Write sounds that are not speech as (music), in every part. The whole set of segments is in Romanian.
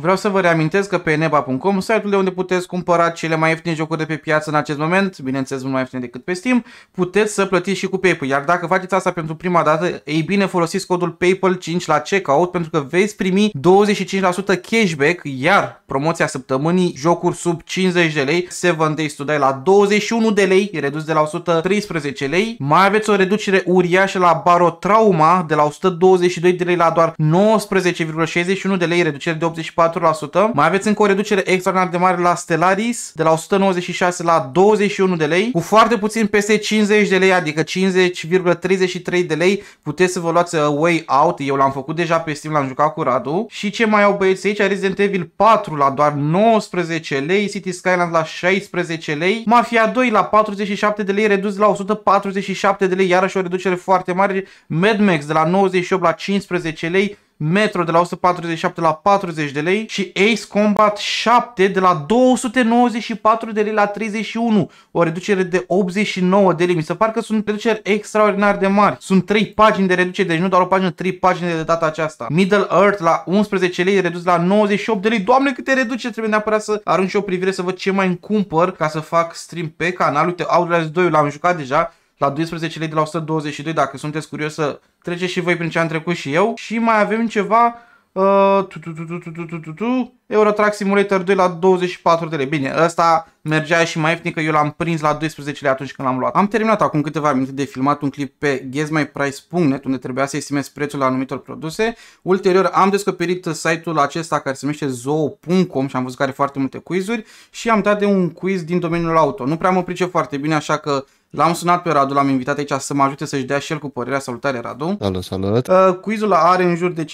Vreau să vă reamintesc că pe eneba.com, site-ul de unde puteți cumpăra cele mai ieftine jocuri de pe piață în acest moment, bineînțeles mult mai ieftine decât pe Steam, puteți să plătiți și cu PayPal. Iar dacă faceți asta pentru prima dată, ei bine, folosiți codul PayPal5 la checkout pentru că veți primi 25% cashback, iar promoția săptămânii, jocuri sub 50 de lei, 7 Days to Die la 21 de lei, redus de la 113 lei. Mai aveți o reducere uriașă la Barotrauma de la 122 de lei la doar 19,61 de lei, reducere de 84 4%. Mai aveți încă o reducere extraordinar de mare la Stellaris, de la 196 la 21 de lei. Cu foarte puțin peste 50 de lei, adică 50,33 de lei, puteți să vă luați uh, Way Out. Eu l-am făcut deja pe Steam, l-am jucat cu Radu. Și ce mai au băieți aici? Resident Evil 4 la doar 19 lei, City Skyland la 16 lei, Mafia 2 la 47 de lei, redus la 147 de lei, iarăși o reducere foarte mare, Mad Max de la 98 la 15 lei, Metro de la 147 la 40 de lei și Ace Combat 7 de la 294 de lei la 31, o reducere de 89 de lei. Mi se pare că sunt reduceri extraordinar de mari. Sunt 3 pagini de reducere, deci nu doar o pagină, 3 pagini de data aceasta. Middle Earth la 11 lei, redus la 98 de lei. Doamne, câte reduceri! Trebuie neapărat să arunc și o privire să văd ce mai îmi cumpăr ca să fac stream pe canal. Uite, Outlast 2 l-am jucat deja, la 12 lei de la 122, dacă sunteți curios să treceți și voi prin ce am trecut și eu. Și mai avem ceva Eurotrack Simulator 2 la 24 de lei. Bine, ăsta mergea și mai ieftin că eu l-am prins la 12 lei atunci când l-am luat. Am terminat acum câteva minute de filmat un clip pe guessmyprice.net unde trebuia să estimez prețul la anumitor produse. Ulterior am descoperit site-ul acesta care se numește zoo.com și am văzut că are foarte multe quizuri și am dat de un quiz din domeniul auto. Nu prea mă pricep foarte bine, așa că L-am sunat pe Radu, l-am invitat aici să mă ajute să-și dea și el cu părerea. Salutare, Radu! Salut, salut! Uh, quizul are în jur de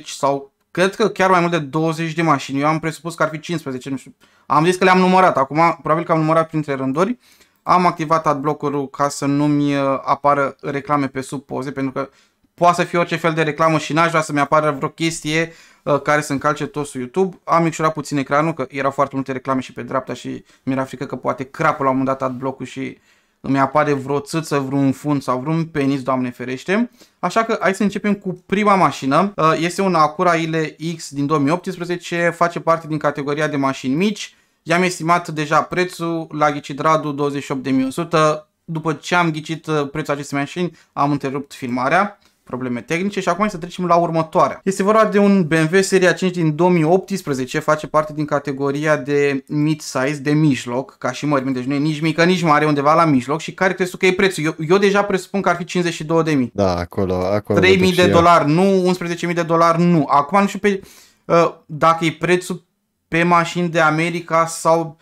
15-20 sau cred că chiar mai mult de 20 de mașini. Eu am presupus că ar fi 15, nu știu. Am zis că le-am numărat. Acum, probabil că am numărat printre rânduri. Am activat adblocker-ul ca să nu-mi uh, apară reclame pe sub poze, pentru că poate să fie orice fel de reclamă și n-aș vrea să-mi apară vreo chestie Uh, care să încalce totul YouTube. Am micșurat puțin ecranul, că erau foarte multe reclame și pe dreapta și mi-era frică că poate crapă la un moment dat blocul și îmi apare vreo țâță, vreun fund sau vreun penis, doamne ferește. Așa că hai să începem cu prima mașină. Uh, este un Acura ILE X din 2018, face parte din categoria de mașini mici. I-am estimat deja prețul la ghicit Radu 28.100. După ce am ghicit uh, prețul acestei mașini, am întrerupt filmarea probleme tehnice și acum să trecem la următoarea. Este vorba de un BMW seria 5 din 2018, face parte din categoria de mid-size, de mijloc, ca și mărime, deci nu e nici mică, nici mare, undeva la mijloc și care crezi că e prețul? Eu, eu deja presupun că ar fi 52.000. Da, acolo, acolo. 3.000 de dolari, nu, 11.000 de dolari, nu. Acum nu știu pe, uh, dacă e prețul pe mașini de America sau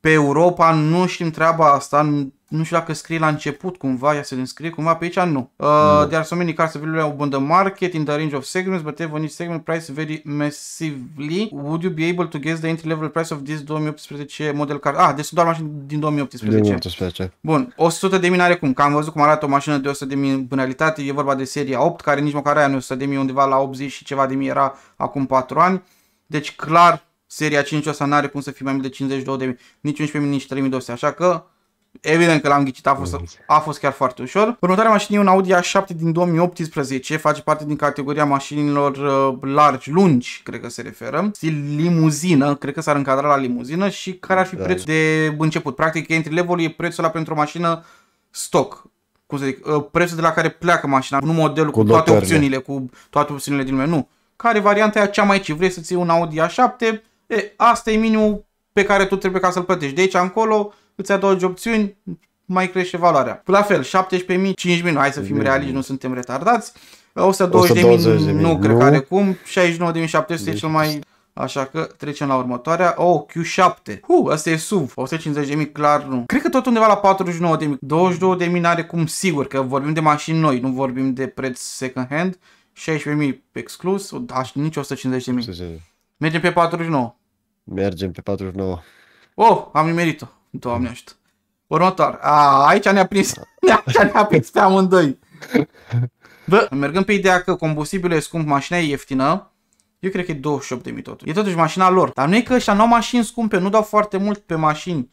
pe Europa, nu știm treaba asta, nu știu dacă scrie la început cumva, ia să le scrie cumva pe aici, nu. Uh, no. There are so many cars available on market in the range of segments, but even each segment price very massively. Would you be able to guess the entry level price of this 2018 model car? Ah, deci doar mașini din 2018. 2018. Bun, 100 de mii are cum, că am văzut cum arată o mașină de 100 de mii în realitate, e vorba de seria 8, care nici măcar aia nu 100 de mii, undeva la 80 și ceva de mii era acum 4 ani. Deci clar, seria 5 să n-are cum să fie mai mult de 52 de mii, nici 11 mii, nici 3200, așa că Evident că l-am ghicit, a fost, a fost chiar foarte ușor. Următoarea mașină e un Audi A7 din 2018, face parte din categoria mașinilor uh, largi, lungi, cred că se referă, stil limuzină, cred că s-ar încadra la limuzină și care ar fi da. prețul de început. Practic, entry level e prețul la pentru o mașină stock, cum să zic, uh, prețul de la care pleacă mașina, nu modelul cu, cu toate opțiunile, cu toate opțiunile din lume, nu. Care varianta e cea mai ce vrei să iei un Audi A7, e, asta e minimul pe care tu trebuie ca să-l plătești. De aici încolo, îți adaugi opțiuni, mai crește valoarea. La fel, 17.000, 5.000, hai să fim realiști, nu suntem retardați. 120.000 120 nu nu, cred că are cum, 69.700 deci. e cel mai... Așa că trecem la următoarea. Oh, Q7. Hu, asta e sub. 150.000 clar nu. Cred că tot undeva la 49.000. 22.000 n-are cum sigur că vorbim de mașini noi, nu vorbim de preț second hand. 16.000 exclus, da, nici 150.000. Mergem pe 49. Mergem pe 49. Oh, am nimerit-o. Doamne ajută. Următor. A, aici ne-a prins, aici (laughs) ne-a prins pe amândoi. Bă, mergând pe ideea că combustibilul e scump, mașina e ieftină, eu cred că e mii totul. E totuși mașina lor. Dar nu e că ăștia nu au mașini scumpe, nu dau foarte mult pe mașini.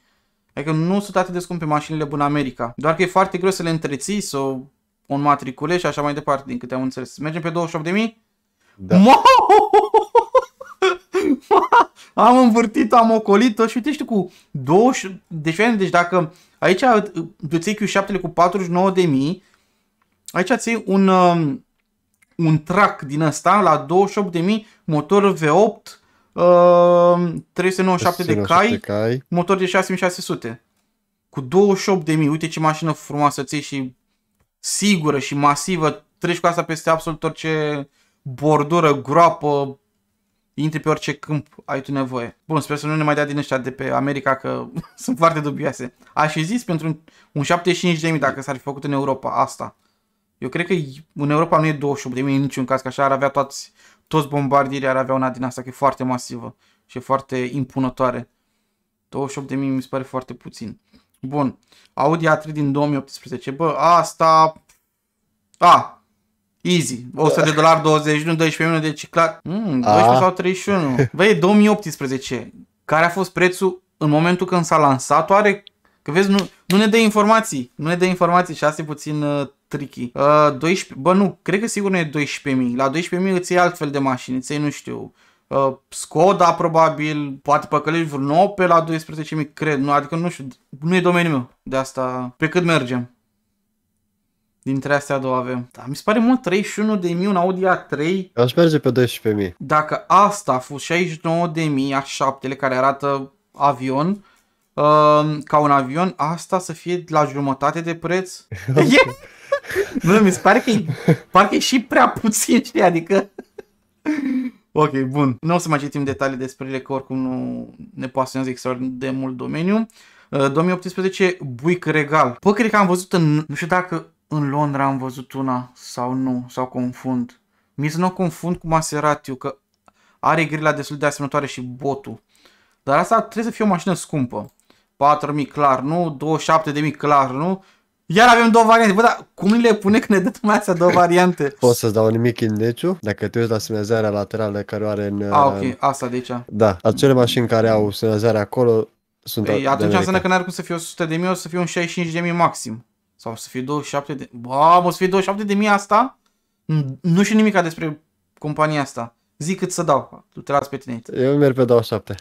Adică nu sunt atât de scumpe mașinile bune în America. Doar că e foarte greu să le întreții, să o înmatriculezi și așa mai departe, din câte am înțeles. Mergem pe de mii? Da. (laughs) am învârtit-o, am ocolit-o și uite, știi, cu 20... Deci, deci dacă aici îți iei Q7 cu 49 de mii, aici îți iei un, um, un track din ăsta la 28 de mii, motor V8, uh, 397 de cai, de cai, motor de 6600. Cu 28 de mii, uite ce mașină frumoasă ți și sigură și masivă, treci cu asta peste absolut orice bordură, groapă, intri pe orice câmp ai tu nevoie. Bun, sper să nu ne mai dea din ăștia de pe America că (laughs) sunt foarte dubioase. Aș fi zis pentru un 75.000 dacă s-ar fi făcut în Europa asta. Eu cred că în Europa nu e 28.000 în niciun caz, că așa ar avea toți, toți bombardiere, ar avea una din asta, că e foarte masivă și e foarte impunătoare. 28.000 mi se pare foarte puțin. Bun, Audi A3 din 2018, bă, asta... A, Easy. 100 de dolari, 21, 12 minute de clar. Mm, 12 A. sau 31. Băi, 2018. Care a fost prețul în momentul când s-a lansat? Oare Că vezi, nu, nu ne dă informații. Nu ne dă informații și asta e puțin uh, tricky. Uh, 12, bă, nu, cred că sigur nu e 12.000. La 12.000 îți iei altfel de mașini, îți iei, nu știu, uh, Skoda probabil, poate păcălești vreo 9 pe la 12.000, cred. Nu, adică nu știu, nu e domeniul meu de asta. Pe cât mergem? Dintre astea două avem. Da, mi se pare mult mii un Audi A3. Aș merge pe mii. Dacă asta a fost mii A7 care arată avion, uh, ca un avion, asta să fie la jumătate de preț. (laughs) nu, mi se pare că e, parcă e și prea puțin, știi, adică... ok, bun. Nu o să mai citim detalii despre ele, că oricum nu ne pasionează extraordinar de mult domeniu. 2018, uh, Buic Regal. Păi, cred că am văzut în, nu știu dacă în Londra am văzut una sau nu, sau confund. Mi să nu confund cu maseratiu că are grila destul de asemănătoare și botul. Dar asta trebuie să fie o mașină scumpă. 4.000 clar, nu? 27.000 clar, nu? Iar avem două variante. Bă, dar cum le pune când ne dă tocmai astea două variante? (laughs) Poți să-ți dau un mic indiciu? Dacă te uiți la semnezarea laterală care o are în... A, ah, ok, asta de aici. Da, acele mașini care au semnezarea acolo sunt Ei, păi, atunci înseamnă că n-ar cum să fie 100.000, de mii, o să fie un 65.000 mii maxim. Sau să fie 27 de... Bă, o să fie 27 de mii asta? Nu știu nimica despre compania asta. Zic cât să dau. Tu te las pe tine. Eu merg pe 27.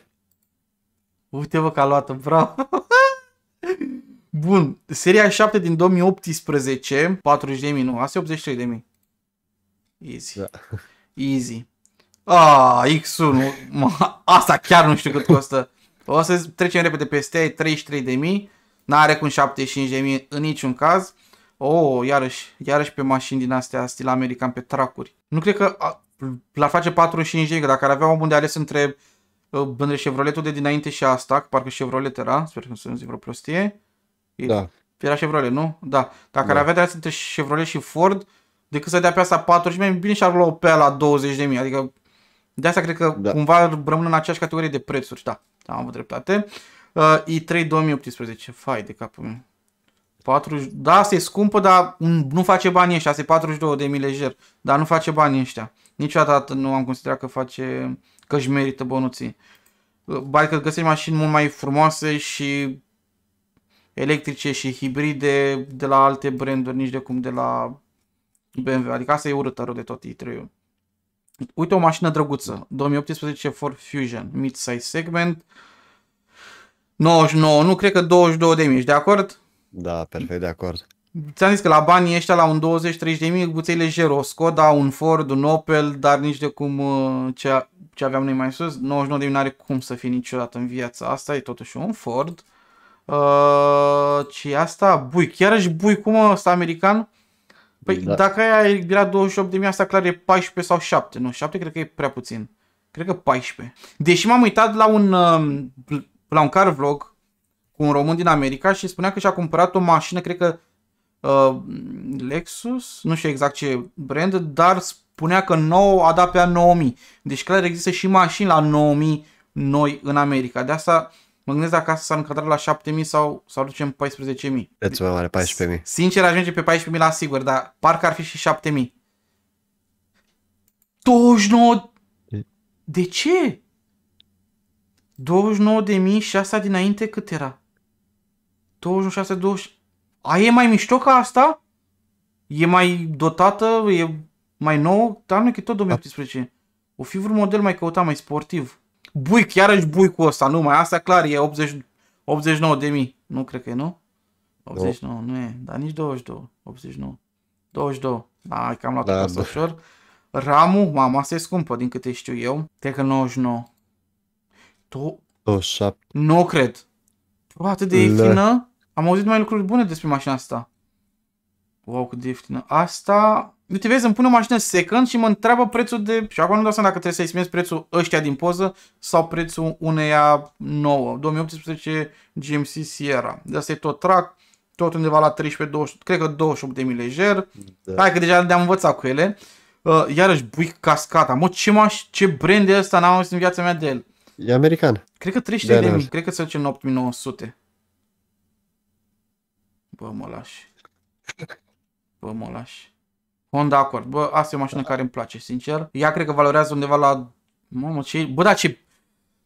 Uite vă că a luat bravo. Bun, seria 7 din 2018, 40 de mii, nu, asta e 83 de mii. Easy. Da. Easy. Ah, X1, asta chiar nu știu cât costă. O să trecem repede peste, 33 de mii. N-are cum 75.000 în niciun caz. Oh, iarăși, iarăși pe mașini din astea, stil american, pe tracuri. Nu cred că l-ar face 45 că dacă ar avea omul de ales între, bândre uh, Chevroletul de dinainte și asta, parcă Chevrolet era, sper că nu zic vreo prostie. Da. Era Chevrolet, nu? Da. Dacă da. ar avea de ales între Chevrolet și Ford, decât să dea pe asta 40 mai bine și-ar lua pe la 20 de mii. Adică de asta cred că da. cumva rămân în aceeași categorie de prețuri. Da, am avut dreptate. Uh, i3 2018, fai de capul meu. 40, da, se scumpă, dar nu face bani ăștia, e 42 de mii lejer, dar nu face bani ăștia. Niciodată nu am considerat că face, că își merită bănuții. Bai că găsești mașini mult mai frumoase și electrice și hibride de la alte branduri, nici de cum de la BMW. Adică asta e urâtă rău de tot i 3 Uite o mașină drăguță, 2018 Ford Fusion, mid-size segment, uh, 99, nu, cred că 22 de mii, ești de acord? Da, perfect de acord. Ți-am zis că la banii ăștia, la un 20-30 de mii, buței lejer, o Skoda, un Ford, un Opel, dar nici de cum uh, ce, ce aveam noi mai sus, 99 de mii n-are cum să fie niciodată în viața asta, e totuși un Ford. Uh, ce asta? chiar și bui cum ăsta american? Păi da. dacă aia era 28 de mii, asta clar e 14 sau 7, nu, 7 cred că e prea puțin. Cred că 14. Deși m-am uitat la un um, la un car vlog cu un român din America și spunea că și-a cumpărat o mașină, cred că uh, Lexus, nu știu exact ce brand, dar spunea că nou a dat pe a 9000. Deci clar există și mașini la 9000 noi în America. De asta mă gândesc dacă asta s-ar încadra la 7000 sau să aducem 14000. Prețul mai mare, 14000. Sincer ajunge pe 14000 la sigur, dar parcă ar fi și 7000. 29 de ce? 29.000 și asta dinainte cât era? 26, 20... A, e mai mișto ca asta? E mai dotată? E mai nou? Dar nu e tot 2018. Da. O fi vreun model mai căutat, mai sportiv. Buic, iarăși buicul ăsta, nu mai, asta clar e 80, 89 de mii. Nu cred că e, nu? 89, nu e, dar nici 22, 89. 22, da, cam am luat da, da, ușor. Ramu, mama, asta e scumpă din câte știu eu. Cred că 99. 27. Nu cred. Bă, atât de ieftină? Am auzit mai lucruri bune despre mașina asta. Wow, cât de ieftină. Asta... Uite, vezi, îmi pune o mașină second și mă întreabă prețul de... Și acum nu dau seama dacă trebuie să estimez prețul ăștia din poză sau prețul uneia nouă. 2018 GMC Sierra. De asta e tot track, tot undeva la 13, 20, cred că 28 de lejer. Da. Hai că deja le-am învățat cu ele. Uh, iarăși, buic cascata. Mă, ce, maș- ce brand e ăsta? N-am auzit în viața mea de el. E american. Cred că 300 de, mii. Cred că se duce în 8900. Bă, mă laș. Bă, mă laș. Honda Accord. Bă, asta e o mașină da. care îmi place, sincer. Ea cred că valorează undeva la... Mamă, ce... Bă, da, ce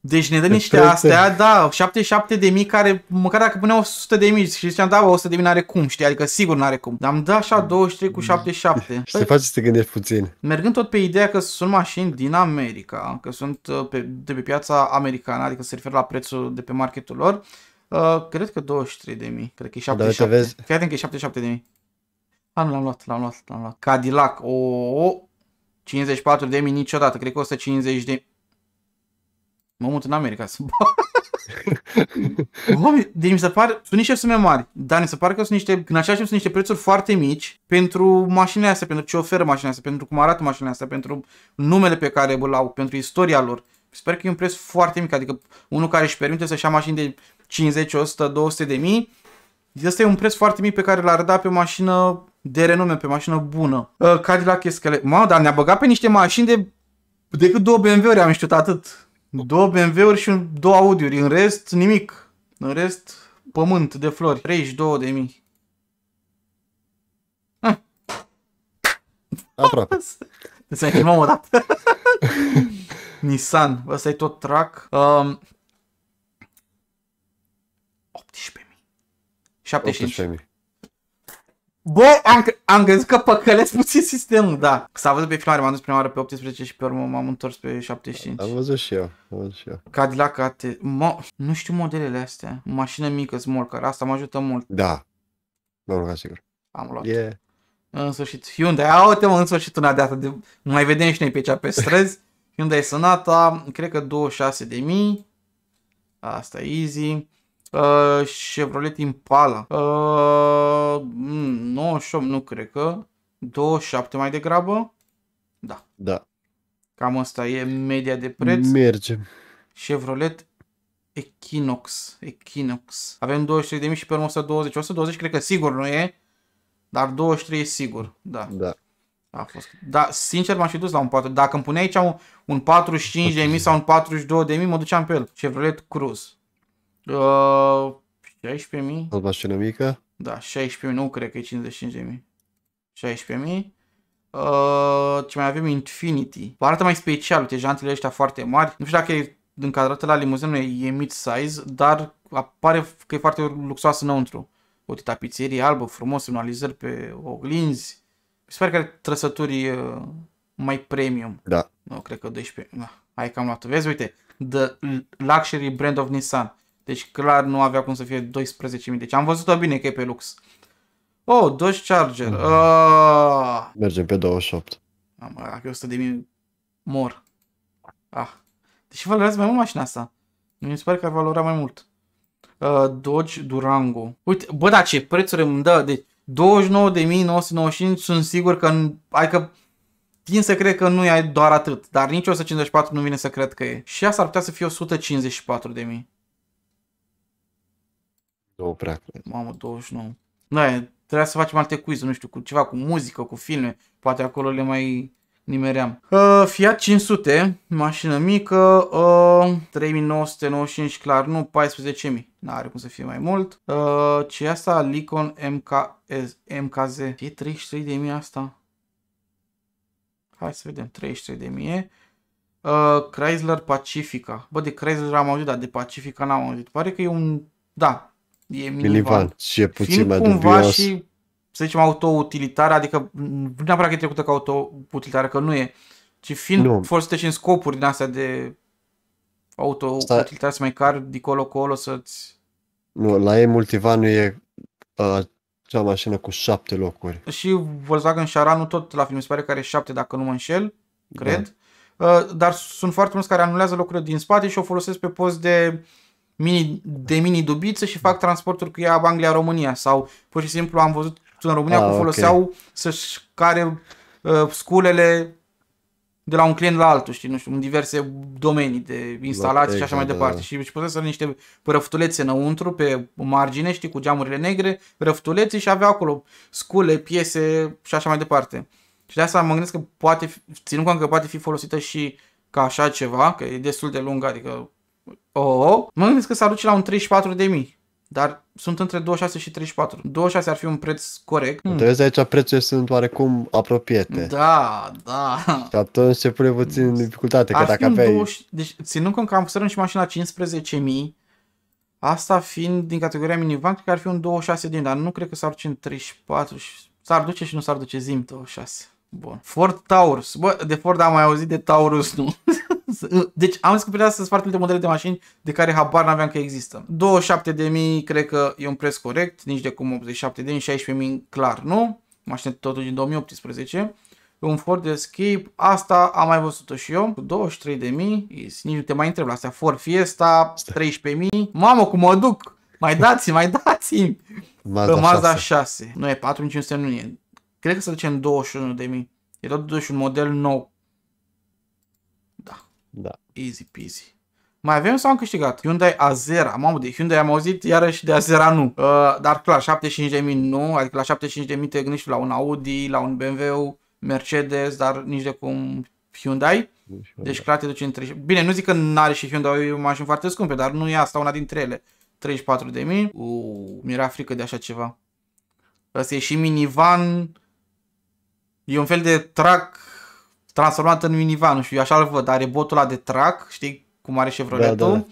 deci ne dă niște astea, da, 77 de mii care, măcar dacă punea 100 de mii și ziceam, da, bă, 100 de mii n-are cum, știi, adică sigur n-are cum. Dar am dat așa 23 mm. cu 77. Mm. și te face să te gândești puțin. Mergând tot pe ideea că sunt mașini din America, că sunt uh, pe, de pe piața americană, adică se referă la prețul de pe marketul lor, uh, cred că 23 de mii, cred că e 77. Da, Fii atent că e 77 de mii. Ah, nu l-am luat, l-am luat, l-am luat. Cadillac, o, o 54 de mii niciodată, cred că 150 de mii mă mut în America să (laughs) deci mi se pare, sunt niște sume mari, dar mi se pare că sunt niște, în același timp sunt niște prețuri foarte mici pentru mașinile astea, pentru ce oferă mașinile astea, pentru cum arată mașinile astea, pentru numele pe care îl au, pentru istoria lor. Sper că e un preț foarte mic, adică unul care își permite să-și ia mașini de 50, 100, 200 de mii, Asta e un preț foarte mic pe care l-ar da pe o mașină de renume, pe o mașină bună. Uh, Cadillac Escalade. Mă, dar ne-a băgat pe niște mașini de decât două BMW-uri am știut atât. Două BMW-uri și două Audi-uri. În rest, nimic. În rest, pământ de flori. 32 de mii. Hm. Aproape. Deci să ne o dată. (laughs) Nissan. Ăsta e tot track. Um, 18.000. 75. 18.000. Bă, am, am găsit că păcălesc puțin sistemul, da. S-a văzut pe filmare, m-am dus prima oară pe 18 și pe urmă m-am întors pe 75. Am văzut și eu, am văzut și eu. Cadillac AT, Mo... nu știu modelele astea. Mașină mică, small car, asta mă ajută mult. Da, mă rog, sigur. Am luat. Yeah. În sfârșit, Hyundai, a, uite mă, în sfârșit una de asta. de... nu mai vedem și noi pe cea pe străzi. Hyundai Sonata, cred că 26.000. de mii. Asta easy uh, Chevrolet Impala, uh, 98 mm, nu cred că, 27 mai degrabă, da. Da. Cam asta e media de preț. Mergem. Chevrolet Equinox, Equinox. Avem 23.000 și pe urmă 120, 120 cred că sigur nu e, dar 23 e sigur, da. Da. A fost. Da, sincer m aș fi dus la un 4. Dacă îmi pune aici un, un 45.000 sau un 42.000, mă duceam pe el. Chevrolet Cruze. Uh, 16.000? Albaștină mică? Da, 16.000, nu cred că e 55.000. 16.000. Uh, ce mai avem Infinity. Arată mai special, uite, jantele ăștia foarte mari. Nu știu dacă e încadrată la limuzin, nu e, e mid-size, dar apare că e foarte luxoasă înăuntru. Uite, tapiserie albă, frumos, semnalizări pe oglinzi. Sper că are trăsături uh, mai premium. Da. Nu, cred că 12. Da. Hai că am luat. Vezi, uite, The Luxury Brand of Nissan. Deci clar nu avea cum să fie 12.000. Deci am văzut-o bine că e pe lux. Oh, Dodge Charger. Mm. Uh... Mergem pe 28. Am, dacă e 100 de mii, mor. Ah. Deși valorează mai mult mașina asta. Mi se pare că ar valora mai mult. Uh, Dodge Durango. Uite, bă, da, ce prețuri îmi dă. Deci 29.995 sunt sigur că... că tin să cred că nu e doar atât, dar nici 154 nu vine să cred că e. Și asta ar putea să fie 154 de mii. Două prea, cred. Mamă, 29. Da, trebuia să facem alte quiz nu știu, cu ceva cu muzică, cu filme. Poate acolo le mai nimeream. Uh, Fiat 500, mașină mică, uh, 3995 clar, nu, 14.000. N-are cum să fie mai mult. Uh, ce e asta? Licon MK, eh, MKZ. E 33.000 asta? Hai să vedem, 33.000. Uh, Chrysler Pacifica. Bă, de Chrysler am auzit, dar de Pacifica n-am auzit. Pare că e un... Da, e minivan. și e puțin Fiind mai cumva dubios. și, să zicem, auto-utilitară, adică nu neapărat că e trecută ca auto-utilitară, că nu e, ci fiind nu. folosită și în scopuri din astea de auto-utilitară, să mai car de colo-colo, să-ți... Nu, la ei multivanul e uh, cea mașină cu șapte locuri. Și Volkswagen Sharanul tot la film, se pare că are șapte, dacă nu mă înșel, da. cred. Da. Uh, dar sunt foarte mulți care anulează locurile din spate și o folosesc pe post de mini, de mini dubiță și fac transporturi cu ea Anglia-România sau pur și simplu am văzut în România ah, cum foloseau okay. să-și care uh, sculele de la un client la altul, știi, nu știu, în diverse domenii de instalații și așa mai exact, departe. Da. Și, și puteți să niște răftulețe înăuntru, pe margine, știi, cu geamurile negre, răftulețe și avea acolo scule, piese și așa mai departe. Și de asta mă gândesc că poate, ținând cont că poate fi folosită și ca așa ceva, că e destul de lungă, adică Oh, oh, mă gândesc că s-ar duce la un 34 de mii. Dar sunt între 26 și 34. 26 ar fi un preț corect. Hmm. Vezi, aici prețurile sunt oarecum apropiate. Da, da. Și atunci se pune puțin în dificultate. Că dacă aveai... 20... Deci, ținând cont că am sărând și mașina 15.000, asta fiind din categoria minivan, cred că ar fi un 26 din, dar nu cred că s-ar duce în 34. S-ar duce și nu s-ar duce zim 26. Bun. Ford Taurus. Bă, de Ford am mai auzit, de Taurus nu. (laughs) Uh, deci am descoperit astăzi foarte multe modele de mașini de care habar n-aveam că există. 27.000 cred că e un preț corect, nici de cum 87.000, 16.000 clar nu. Mașină totuși din 2018. Un Ford Escape, asta am mai văzut-o și eu, cu 23.000, nici nu te mai întreb la astea, Ford Fiesta, 13.000, mamă cum mă duc, mai dați mai dați Mazda, Mazda 6. 6. Nu e 4500, nu e. Cred că se duce în 21.000. E tot totuși un model nou da. Easy peasy. Mai avem sau am câștigat? Hyundai Azera. Mamă, de Hyundai am auzit iarăși de Azera nu. Uh, dar clar, 75.000 nu. Adică la 75.000 te gândești la un Audi, la un BMW, Mercedes, dar nici de cum Hyundai. Deci clar te duci între... Bine, nu zic că n-are și Hyundai o mașină foarte scumpă, dar nu e asta una dintre ele. 34 de Uh, mi-era frică de așa ceva. Asta e și minivan. E un fel de track transformat în minivan și eu așa l văd, are botul ăla de trac, știi cum are Chevrolet-ul, da, da, da.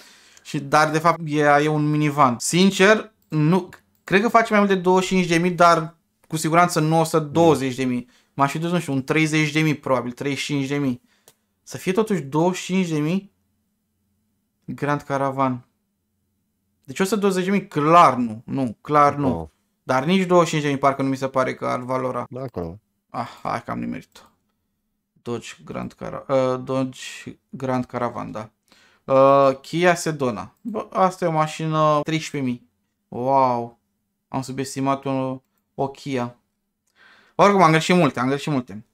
și dar de fapt e, e un minivan. Sincer, nu, cred că face mai mult de 25.000, dar cu siguranță nu o să 20.000. M-aș fi dus, nu știu, un 30.000 probabil, 35.000. Să fie totuși 25.000 Grand Caravan. Deci o să 20.000? clar nu. Nu, clar nu. Dar nici 25.000 parcă nu mi se pare că ar valora. Da, acolo. Ah, hai că am nimerit-o. Dodge Grand, Car, uh, Dodge Grand Caravan, da. Uh, Kia Sedona. Bă, asta e o mașină 13.000. Wow. Am subestimat un, o Kia. Oricum, am greșit multe, am greșit multe.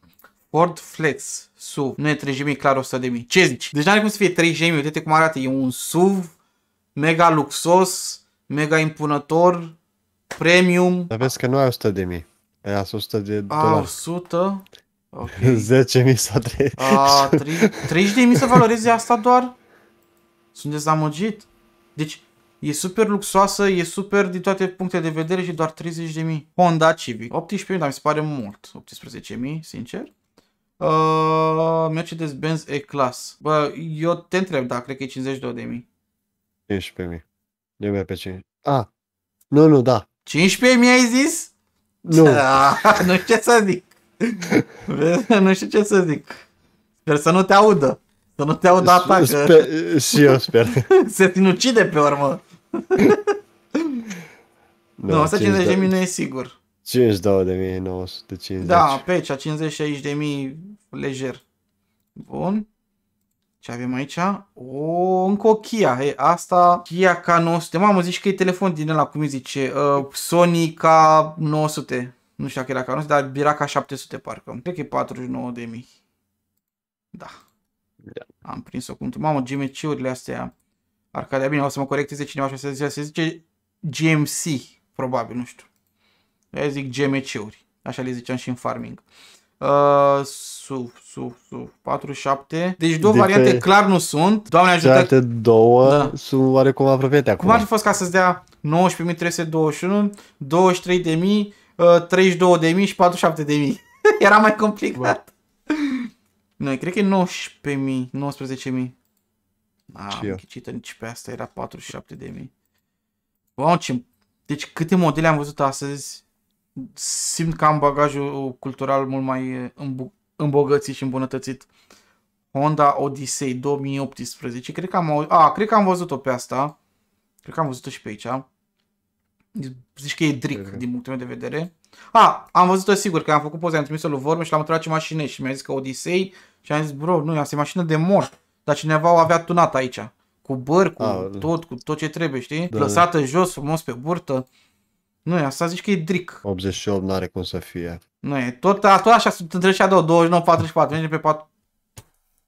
Ford Flex SUV. Nu e 30.000, clar 100.000. Ce zici? Deci n-are cum să fie 30.000. uite cum arată. E un SUV mega luxos, mega impunător, premium. Dar vezi că nu ai 100.000. Aia 100 de dolari. A, 100? Okay. 10.000 sau 3. A, 30.000 să valoreze asta doar? Sunt dezamăgit. Deci, e super luxoasă, e super din toate punctele de vedere și doar 30.000. Honda Civic. 18.000, dar mi se pare mult. 18.000, sincer. Uh, Mercedes-Benz E-Class. Bă, eu te întreb, da, cred că e 52.000. 15.000. Eu mi pe 5. A, nu, nu, da. 15.000 ai zis? Nu. Da, (laughs) nu știu ce să zic. Vezi? nu știu ce să zic. Sper să nu te audă. Să nu te audă atacă. Sper, și eu sper. (laughs) Se sinucide pe urmă. (laughs) Da, nu, 150 de mii nu e sigur. 52 de mii, 950. Da, pe aici, 56 de mii lejer. Bun. Ce avem aici? O, încă o Kia. He, asta Kia K900. Mamă, zici că e telefon din ăla, cum îi zice? Uh, Sony K900. Nu știu dacă era ca anunț, dar ca 700 parcă. Cred că e 49 de mii. Da. da. Am prins-o cum... Mamă, GMC-urile astea. Arcadia, bine, o să mă corecteze cineva și să zice, se zice GMC, probabil, nu știu. Eu zic GMC-uri. Așa le ziceam și în farming. Uh, sub, sub, sub, 47. Deci două de deci variante pe... clar nu sunt. Doamne ajută. Cealaltă două da. sunt oarecum apropiate acum. Cum ar fi fost ca să-ți dea 19.321, 23.000, uh, 32.000 și 47.000. (laughs) Era mai complicat. Bă. Noi, cred că e 19.000, 19.000. Ah, am ghicită nici pe asta, era 47.000. Wow, ce... Deci câte modele am văzut astăzi, simt că am bagajul cultural mult mai îmbogățit și îmbunătățit. Honda Odyssey 2018, cred că am, a, cred că am văzut-o pe asta. Cred că am văzut-o și pe aici. Zici că e dric, mhm. din punctul meu de vedere. A, am văzut-o sigur, că am făcut poze, am trimis-o lui Vorme și l-am întrebat ce mașină și mi-a zis că Odisei și am zis, bro, nu, asta e mașină de mort, dar cineva o avea tunat aici, cu băr, cu ah, A, da. tot, cu tot ce trebuie, știi? Da, Lăsată jos, frumos pe burtă. Nu, asta zici că e dric. 88 nu are cum să fie. Nu e, tot, tot așa sunt între cea două, 29, 44, merge pe 4.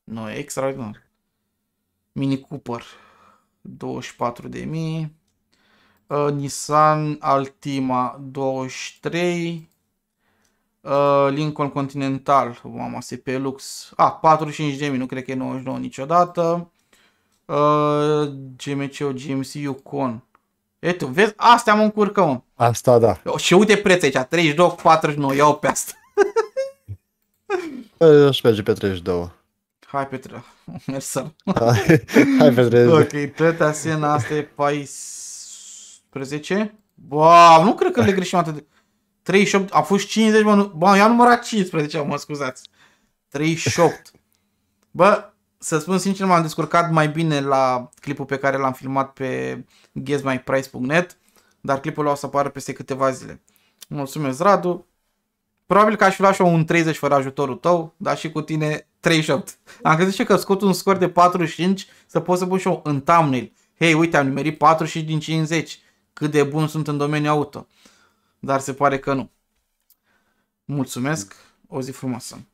Nu, e extraordinar. Mini Cooper, 24 de mii uh, Nissan Altima 23, uh, Lincoln Continental, mama, SP Lux, a, ah, 45.000, nu cred că e 99 niciodată, uh, gmc o GMC Yukon. E tu, vezi, astea mă încurcă, mă. Asta, da. Și uite preț aici, 32, 49, iau pe asta. Păi, eu Aș merge pe 32. Hai pe 32, merg Hai hai pe 32. Ok, Toyota Siena, asta e 14. 13? Ba, nu cred că le greșim atât de... 38, a fost 50, bă, nu... Ba, eu am numărat 15, mă scuzați. 38. Bă, să spun sincer, m-am descurcat mai bine la clipul pe care l-am filmat pe guessmyprice.net, dar clipul ăla o să apară peste câteva zile. Mulțumesc, Radu. Probabil că aș fi luat și un 30 fără ajutorul tău, dar și cu tine 38. Am crezut și că scot un scor de 45 să pot să pun și eu în thumbnail. Hei, uite, am numerit 45 din 50 cât de bun sunt în domeniul auto. Dar se pare că nu. Mulțumesc, o zi frumoasă!